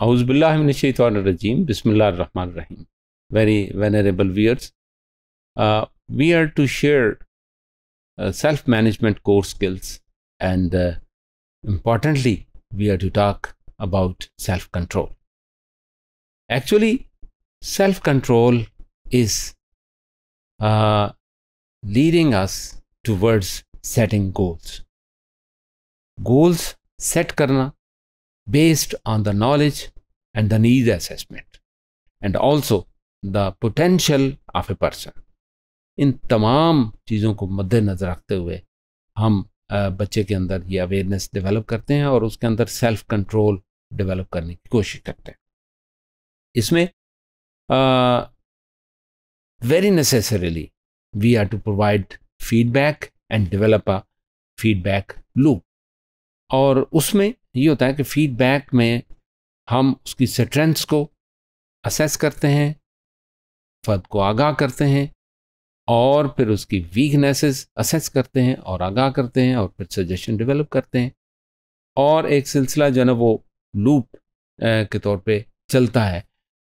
Auzubillahiminashaitanirajim, Bismillah ar-Rahman rahim Very venerable viewers, uh, we are to share uh, self-management core skills and uh, importantly, we are to talk about self-control. Actually, self-control is uh, leading us towards setting goals. Goals set karna based on the knowledge and the need assessment and also the potential of a person. इन तमाम चीज़ों को मद्देनज़र रखते हुए हम बच्चे के अंदर ये अवेयरनेस डेवलप करते हैं और उसके अंदर सेल्फ कंट्रोल डेवलप करने की कोशिश करते हैं इसमें very necessarily we are to provide feedback and develop a feedback loop और उसमें ये होता है कि फीडबैक में हम उसकी स्ट्रेंथ्स को असेस करते हैं फर्द को आगाह करते हैं और फिर उसकी वीकनेसेस असेस करते हैं और आगाह करते हैं और फिर सजेशन डेवलप करते हैं और एक सिलसिला जो है वो लूप के तौर पे चलता है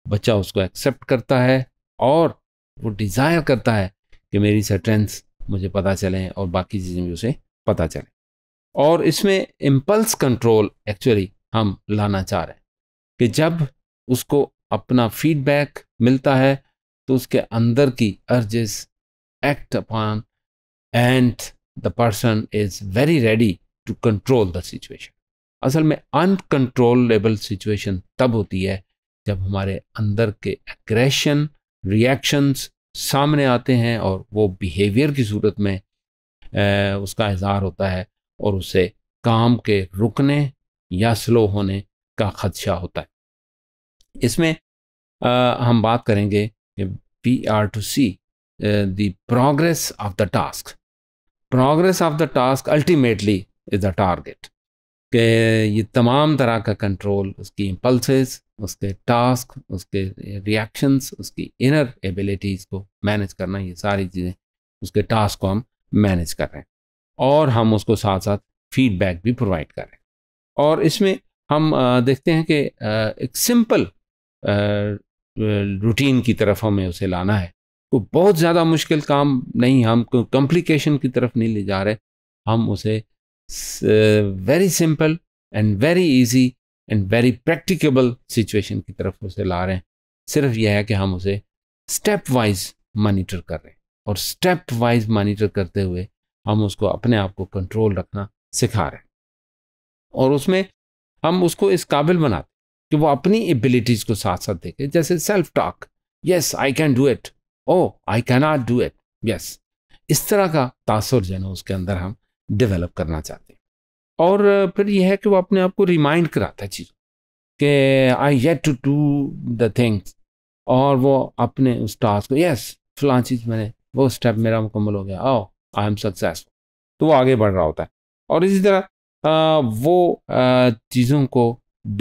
बच्चा उसको एक्सेप्ट करता है और वो डिज़ायर करता है कि मेरी स्ट्रेंथ्स मुझे पता चलें और बाकी चीज़ें भी उसे पता चलें और इसमें इम्पल्स कंट्रोल एक्चुअली हम लाना चाह रहे हैं कि जब उसको अपना फीडबैक मिलता है तो उसके अंदर की urges act upon and the person is very ready to control the situation असल में अनकंट्रोलेबल सिचुएशन तब होती है जब हमारे अंदर के एग्रेशन रिएक्शंस सामने आते हैं और वो बिहेवियर की सूरत में ए, उसका इजहार होता है और उसे काम के रुकने या स्लो होने का खदशा होता है इसमें आ, हम बात करेंगे कि we are to see the progress of the task progress of the task ultimately is the target के ये तमाम तरह का कंट्रोल उसकी इम्पल्सेस उसके टास्क उसके रिएक्शंस उसकी इनर एबिलिटीज़ को मैनेज करना ये सारी चीज़ें उसके टास्क को हम मैनेज कर रहे हैं और हम उसको साथ साथ फीडबैक भी प्रोवाइड करें और इसमें हम देखते हैं कि एक सिंपल रूटीन की तरफ हमें उसे लाना है तो बहुत ज़्यादा मुश्किल काम नहीं हम कॉम्प्लिकेशन की तरफ नहीं ले जा रहे हम उसे very simple and very easy and very practicable situation की तरफ उसे ला रहे हैं सिर्फ यह है कि हम उसे स्टेप वाइज मॉनिटर कर रहे हैं और स्टेप वाइज मॉनिटर करते हुए हम उसको अपने आप को कंट्रोल रखना सिखा रहे हैं और उसमें हम उसको इस काबिल बनाते कि वो अपनी एबिलिटीज को साथ साथ देखे जैसे self talk yes I can do it oh I can not do it yes इस तरह का तासर जो है ना उसके अंदर हम डेवलप करना चाहते हैं और फिर यह है कि वो अपने आप को रिमाइंड कराता है चीज़ कि I yet to do the things और वो अपने उस टास्क को यस फलां चीज़ मैंने वो स्टेप मेरा मुकम्मल हो गया आओ oh, आई एम सक्सेसफुल तो वो आगे बढ़ रहा होता है और इसी तरह वो चीज़ों को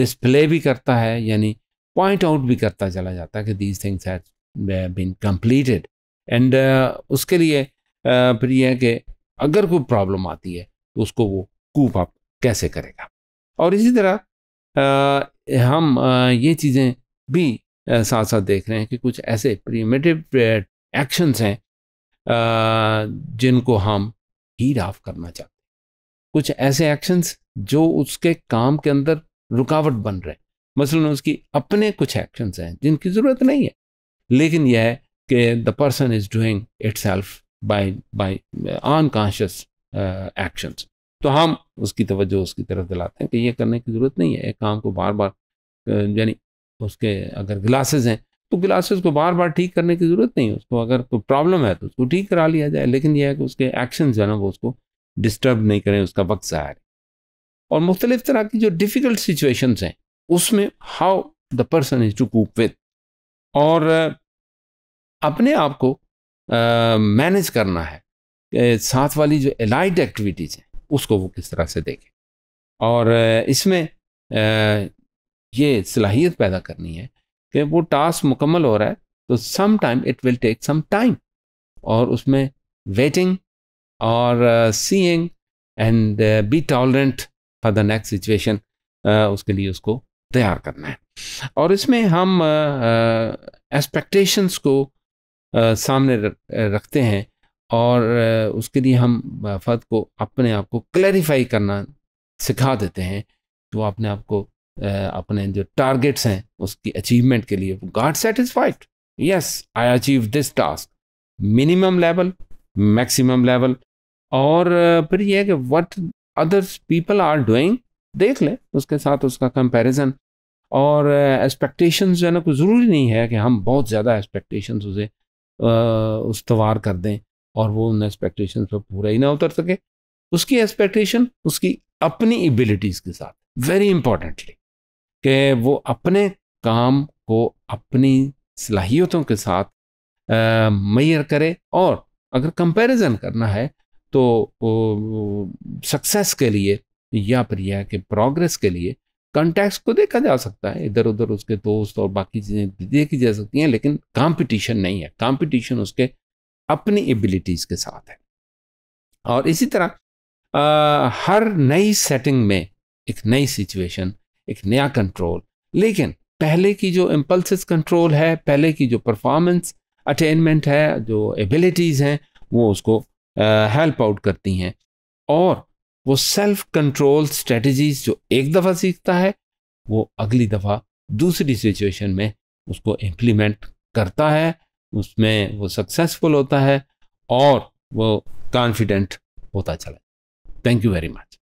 डिस्प्ले भी करता है यानी पॉइंट आउट भी करता चला जाता है कि these things has been completed and उसके लिए फिर यह है कि अगर कोई प्रॉब्लम आती है तो उसको वो कूप अप कैसे करेगा और इसी तरह हम ये चीज़ें भी साथ साथ देख रहे हैं कि कुछ ऐसे प्रीमेटिव एक्शंस हैं जिनको हम हीट ऑफ करना चाहते कुछ ऐसे एक्शंस जो उसके काम के अंदर रुकावट बन रहे हैं मसलन उसकी अपने कुछ एक्शंस हैं जिनकी ज़रूरत नहीं है लेकिन यह है कि the person is doing it self by by unconscious actions तो हम उसकी तवज्जो उसकी तरफ दिलाते हैं कि यह करने की ज़रूरत नहीं है एक काम को बार बार यानी उसके अगर ग्लासेस हैं तो ग्लासेस को बार बार ठीक करने की ज़रूरत नहीं है उसको अगर कोई प्रॉब्लम है तो उसको ठीक करा लिया जाए लेकिन यह है कि उसके एक्शन जो है ना वो उसको डिस्टर्ब नहीं करें उसका वक्त ज़ाहिर और मुख्तलिफ तरह की जो डिफ़िकल्ट सिचुएशंस हैं उसमें how the person is to cope with और अपने आप को मैनेज करना है साथ वाली जो एलाइड एक्टिविटीज़ हैं उसको वो किस तरह से देखें और इसमें ये सलाहियत पैदा करनी है कि वो टास्क मुकम्मल हो रहा है तो some time it will take some time और उसमें वेटिंग और seeing and be tolerant for the next situation उसके लिए उसको तैयार करना है और इसमें हम एक्सपेक्टेशंस uh, uh को uh, सामने uh, रखते हैं और uh, उसके लिए हम फर्द को अपने आप को क्लैरिफाई करना सिखा देते हैं तो अपने आप को अपने जो टारगेट्स हैं उसकी अचीवमेंट के लिए got satisfied yes I achieve this task minimum level maximum level और फिर यह है कि what others people are doing देख ले उसके साथ उसका कंपैरिजन और एक्सपेक्टेशन जो है ना कोई ज़रूरी नहीं है कि हम बहुत ज़्यादा एक्सपेक्टेशन उसे उसवार कर दें और वो उन एक्सपेक्टेशन पर पूरा ही ना उतर सके उसकी एक्सपेक्टेशन उसकी अपनी एबिलिटीज़ के साथ वेरी इंपॉर्टेंटली कि वो अपने काम को अपनी सलाहियतों के साथ मैयर करे और अगर कंपैरिजन करना है तो सक्सेस के लिए या फिर यह कि प्रोग्रेस के लिए कॉन्टैक्ट्स को देखा जा सकता है इधर उधर उसके दोस्त और बाकी चीज़ें देखी जा सकती हैं लेकिन कंपटीशन नहीं है कंपटीशन उसके अपनी एबिलिटीज़ के साथ है और इसी तरह आ, हर नई सेटिंग में एक नई सिचुएशन एक नया कंट्रोल लेकिन पहले की जो इम्पल्स कंट्रोल है पहले की जो परफॉर्मेंस अटेनमेंट है जो एबिलिटीज़ हैं वो उसको हेल्प आउट करती हैं और वो सेल्फ कंट्रोल स्ट्रेटजीज जो एक दफ़ा सीखता है वो अगली दफ़ा दूसरी सिचुएशन में उसको इम्प्लीमेंट करता है उसमें वो सक्सेसफुल होता है और वो कॉन्फिडेंट होता चला थैंक यू वेरी मच